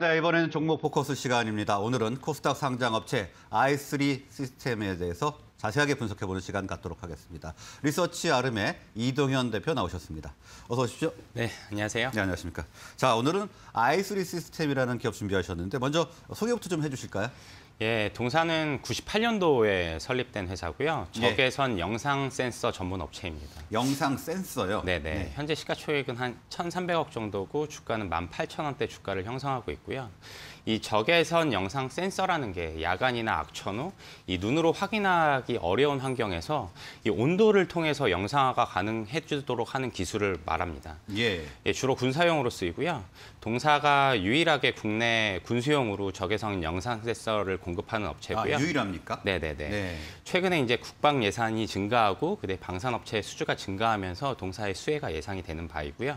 네, 이번에는 종목 포커스 시간입니다. 오늘은 코스닥 상장 업체 i3 시스템에 대해서 자세하게 분석해보는 시간 갖도록 하겠습니다. 리서치 아름의 이동현 대표 나오셨습니다. 어서 오십시오. 네, 안녕하세요. 네, 안녕하십니까. 자, 오늘은 i3 시스템이라는 기업 준비하셨는데 먼저 소개부터 좀 해주실까요? 예, 동사는 98년도에 설립된 회사고요. 네. 적외선 예. 영상 센서 전문 업체입니다. 영상 센서요? 네네. 네. 네. 현재 시가총액은 한 1,300억 정도고 주가는 18,000원대 주가를 형성하고 있고요. 이 적외선 영상 센서라는 게 야간이나 악천 후이 눈으로 확인하기 어려운 환경에서 이 온도를 통해서 영상화가 가능해지도록 하는 기술을 말합니다. 예. 예 주로 군사용으로 쓰이고요. 동사가 유일하게 국내 군수용으로 적외선 영상 세서를 공급하는 업체고요. 아, 유일합니까? 네네네. 네. 최근에 이제 국방 예산이 증가하고 그대 방산업체 의 수주가 증가하면서 동사의 수혜가 예상이 되는 바이고요.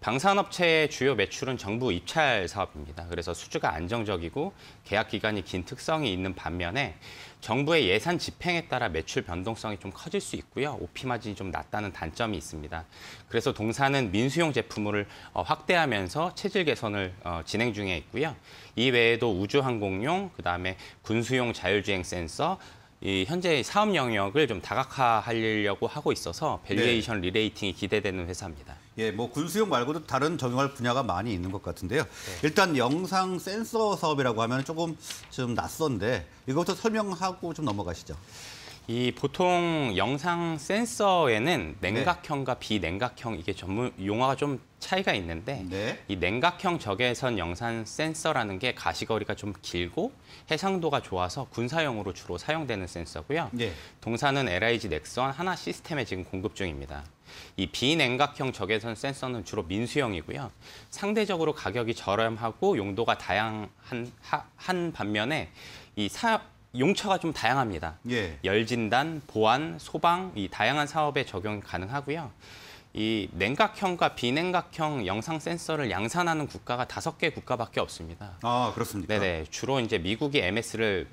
방산업체의 주요 매출은 정부 입찰 사업입니다. 그래서 수주가 안정적이고 계약 기간이 긴 특성이 있는 반면에 정부의 예산 집행에 따라 매출 변동성이 좀 커질 수 있고요. 오피 마진이 좀 낮다는 단점이 있습니다. 그래서 동사는 민수용 제품을 어, 확대하면서 체질 개선을 어, 진행 중에 있고요. 이 외에도 우주항공용, 그다음에 군수용 자율주행 센서, 이 현재 사업 영역을 좀 다각화하려고 하고 있어서 밸류에이션 네. 리레이팅이 기대되는 회사입니다. 예, 뭐 군수용 말고도 다른 적용할 분야가 많이 있는 것 같은데요. 네. 일단 영상 센서 사업이라고 하면 조금 좀 낯선데 이것부터 설명하고 좀 넘어가시죠. 이 보통 영상 센서에는 네. 냉각형과 네. 비냉각형 이게 전문 용어가 좀 차이가 있는데 네. 이 냉각형 적외선 영상 센서라는 게 가시거리가 좀 길고 해상도가 좋아서 군사용으로 주로 사용되는 센서고요. 네. 동사는 LIG 넥선 하나 시스템에 지금 공급 중입니다. 이 비냉각형 적외선 센서는 주로 민수형이고요. 상대적으로 가격이 저렴하고 용도가 다양한 한 반면에 이 사, 용처가 좀 다양합니다. 예. 열진단, 보안, 소방 이 다양한 사업에 적용 가능하고요. 이 냉각형과 비냉각형 영상 센서를 양산하는 국가가 다섯 개 국가밖에 없습니다. 아 그렇습니까? 네네 주로 이제 미국이 MS를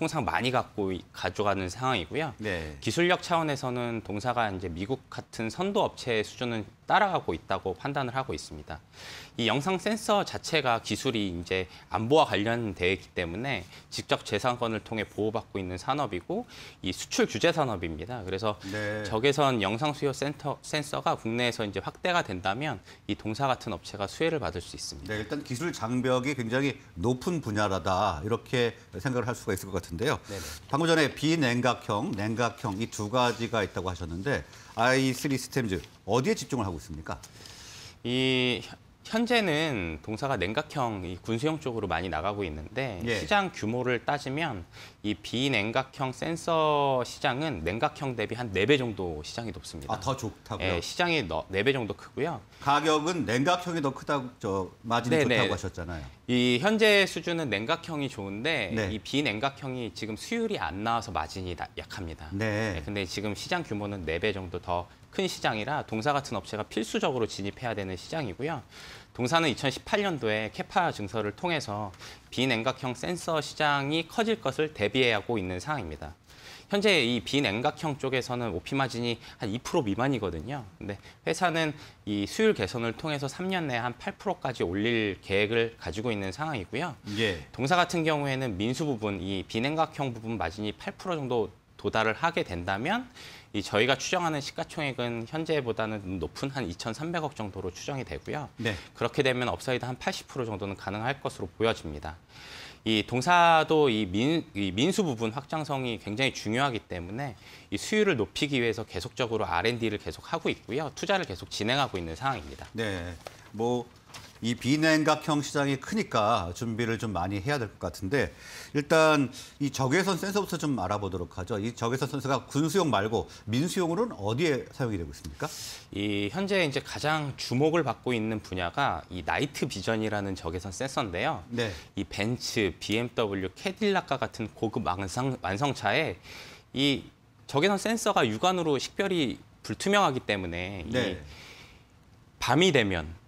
통상 많이 갖고 가져가는 상황이고요. 네. 기술력 차원에서는 동사가 이제 미국 같은 선도 업체의 수준은 따라가고 있다고 판단을 하고 있습니다. 이 영상 센서 자체가 기술이 이제 안보와 관련되어 있기 때문에 직접 재산권을 통해 보호받고 있는 산업이고 이 수출 규제 산업입니다. 그래서 네. 적외선 영상 수요 센터, 센서가 국내에서 이제 확대가 된다면 이 동사 같은 업체가 수혜를 받을 수 있습니다. 네, 일단 기술 장벽이 굉장히 높은 분야라다 이렇게 생각을 할 수가 있을 것 같아요. 같은데요. 네네. 방금 전에 비냉각형, 냉각형 이 두 가지가 있다고 하셨는데 i3 시스템즈 어디에 집중을 하고 있습니까? 이 현재는 동사가 냉각형, 이 군수형 쪽으로 많이 나가고 있는데 예. 시장 규모를 따지면 이 비냉각형 센서 시장은 냉각형 대비 한 네 배 정도 시장이 높습니다. 아, 더 좋다고요? 예, 시장이 네 배 정도 크고요. 가격은 냉각형이 더 크다고 저 마진이 네네. 좋다고 하셨잖아요. 이 현재 수준은 냉각형이 좋은데 네. 이 비냉각형이 지금 수율이 안 나와서 마진이 약합니다. 네. 네 근데 지금 시장 규모는 네 배 정도 더 큰 시장이라 동사 같은 업체가 필수적으로 진입해야 되는 시장이고요. 동사는 2018년도에 케파증설을 통해서 비냉각형 센서 시장이 커질 것을 대비하고 있는 상황입니다. 현재 이 비냉각형 쪽에서는 오피 마진이 한 2% 미만이거든요. 근데 회사는 이 수율 개선을 통해서 3년 내에 한 8%까지 올릴 계획을 가지고 있는 상황이고요. 예. 동사 같은 경우에는 민수 부분, 이 비냉각형 부분 마진이 8% 정도 도달을 하게 된다면 이 저희가 추정하는 시가총액은 현재보다는 높은 한 2,300억 정도로 추정이 되고요. 네. 그렇게 되면 업사이드 한 80% 정도는 가능할 것으로 보여집니다. 이 동사도 이, 민, 이 민수 부분 확장성이 굉장히 중요하기 때문에 이 수율을 높이기 위해서 계속적으로 R&D를 계속 하고 있고요. 투자를 계속 진행하고 있는 상황입니다. 네. 뭐이 비냉각형 시장이 크니까 준비를 좀 많이 해야 될 것 같은데 일단 이 적외선 센서부터 좀 알아보도록 하죠. 이 적외선 센서가 군수용 말고 민수용으로는 어디에 사용이 되고 있습니까? 이 현재 이제 가장 주목을 받고 있는 분야가 이 나이트 비전이라는 적외선 센서인데요. 네. 이 벤츠, BMW, 캐딜락과 같은 고급 완성, 완성차에 이 적외선 센서가 육안으로 식별이 불투명하기 때문에 네. 이 밤이 되면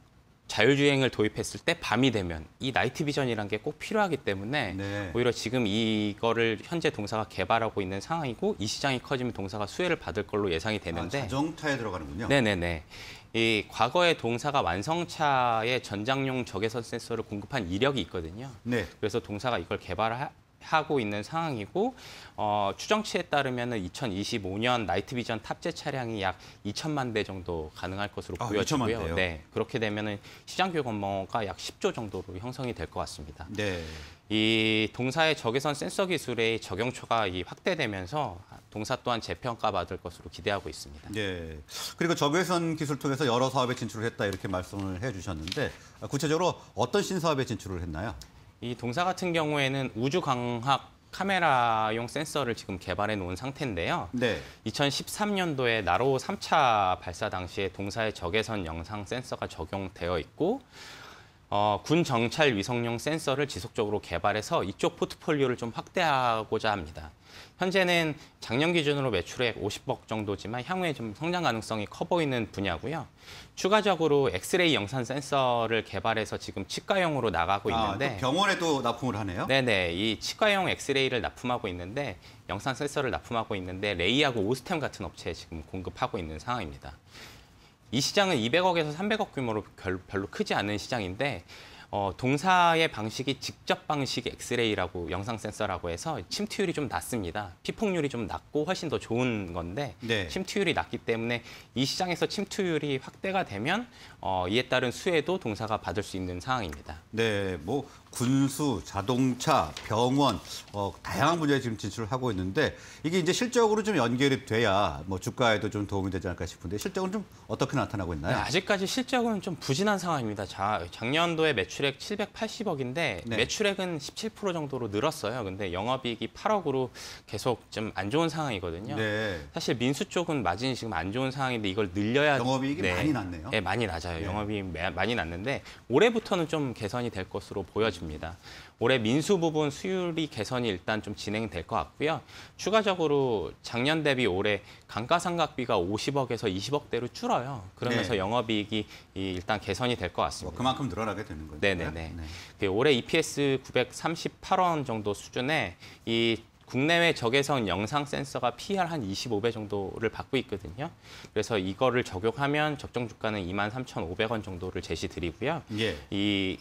자율주행을 도입했을 때 밤이 되면 이 나이트 비전이란 게 꼭 필요하기 때문에 네. 오히려 지금 이거를 현재 동사가 개발하고 있는 상황이고 이 시장이 커지면 동사가 수혜를 받을 걸로 예상이 아, 되는데 아, 자정차에 들어가는군요. 네네네. 이 과거의 동사가 완성차에 전장용 적외선 센서를 공급한 이력이 있거든요. 네. 그래서 동사가 이걸 개발을 하고 있는 상황이고 어, 추정치에 따르면 2025년 나이트 비전 탑재 차량이 약 2천만 대 정도 가능할 것으로 아, 보여지고요. 네, 그렇게 되면 시장규 건모가 약 10조 정도로 형성이 될 것 같습니다. 네. 이 동사의 적외선 센서 기술의 적용초가 이 확대되면서 동사 또한 재평가받을 것으로 기대하고 있습니다. 네. 그리고 적외선 기술 통해서 여러 사업에 진출을 했다 이렇게 말씀을 해주셨는데 구체적으로 어떤 신사업에 진출을 했나요? 이 동사 같은 경우에는 우주 광학 카메라용 센서를 지금 개발해 놓은 상태인데요. 네. 2013년도에 나로 3차 발사 당시에 동사의 적외선 영상 센서가 적용되어 있고 어, 군 정찰 위성용 센서를 지속적으로 개발해서 이쪽 포트폴리오를 좀 확대하고자 합니다. 현재는 작년 기준으로 매출액 50억 정도지만 향후에 좀 성장 가능성이 커 보이는 분야고요. 추가적으로 엑스레이 영상 센서를 개발해서 지금 치과용으로 나가고 아, 있는데 아, 병원에도 납품을 하네요. 네네, 이 치과용 엑스레이를 납품하고 있는데 영상 센서를 납품하고 있는데 레이하고 오스템 같은 업체에 지금 공급하고 있는 상황입니다. 이 시장은 200억에서 300억 규모로 별로 크지 않은 시장인데 어, 동사의 방식이 직접 방식 엑스레이라고 영상 센서라고 해서 침투율이 좀 낮습니다. 피폭률이 좀 낮고 훨씬 더 좋은 건데 네. 침투율이 낮기 때문에 이 시장에서 침투율이 확대가 되면 어, 이에 따른 수혜도 동사가 받을 수 있는 상황입니다. 네, 뭐 군수, 자동차, 병원 어, 다양한 분야에 지금 진출을 하고 있는데 이게 이제 실적으로 좀 연결이 돼야 뭐 주가에도 좀 도움이 되지 않을까 싶은데 실적은 좀 어떻게 나타나고 있나요? 네, 아직까지 실적은 좀 부진한 상황입니다. 자, 작년도에 매출 매출액 780억인데 네. 매출액은 17% 정도로 늘었어요. 근데 영업이익이 8억으로 계속 좀 안 좋은 상황이거든요. 네. 사실 민수 쪽은 마진이 지금 안 좋은 상황인데 이걸 늘려야 영업이익이 네. 많이 났네요. 네, 많이 낮아요. 네. 영업이익 많이 났는데 올해부터는 좀 개선이 될 것으로 보여집니다. 올해 민수 부분 수율이 개선이 일단 좀 진행될 것 같고요. 추가적으로 작년 대비 올해 감가상각비가 50억에서 20억대로 줄어요. 그러면서 네. 영업이익이 일단 개선이 될 것 같습니다. 뭐 그만큼 늘어나게 되는 거죠. 네네네. 네. 그 올해 EPS 938원 정도 수준에 이 국내외 적외선 영상 센서가 PR 한 25배 정도를 받고 있거든요. 그래서 이거를 적용하면 적정 주가는 23,500원 정도를 제시드리고요. 예. 이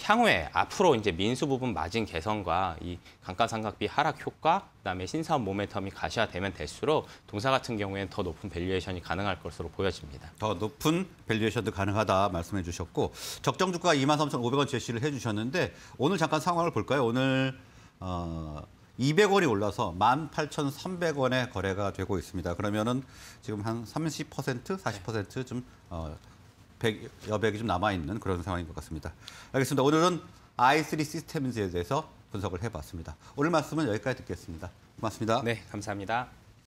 향후에 앞으로 이제 민수 부분 마진 개선과 이 감가상각비 하락 효과, 그다음에 신사업 모멘텀이 가시화되면 될수록 동사 같은 경우에는 더 높은 밸류에이션이 가능할 것으로 보여집니다. 더 높은 밸류에이션도 가능하다 말씀해 주셨고 적정 주가 23,500원 제시를 해 주셨는데 오늘 잠깐 상황을 볼까요? 오늘 어 200원이 올라서 18,300원에 거래가 되고 있습니다. 그러면은 지금 한 30% 40%좀 어 여백, 여백이 좀 남아있는 그런 상황인 것 같습니다. 알겠습니다. 오늘은 i3 시스템즈에 대해서 분석을 해봤습니다. 오늘 말씀은 여기까지 듣겠습니다. 고맙습니다. 네, 감사합니다.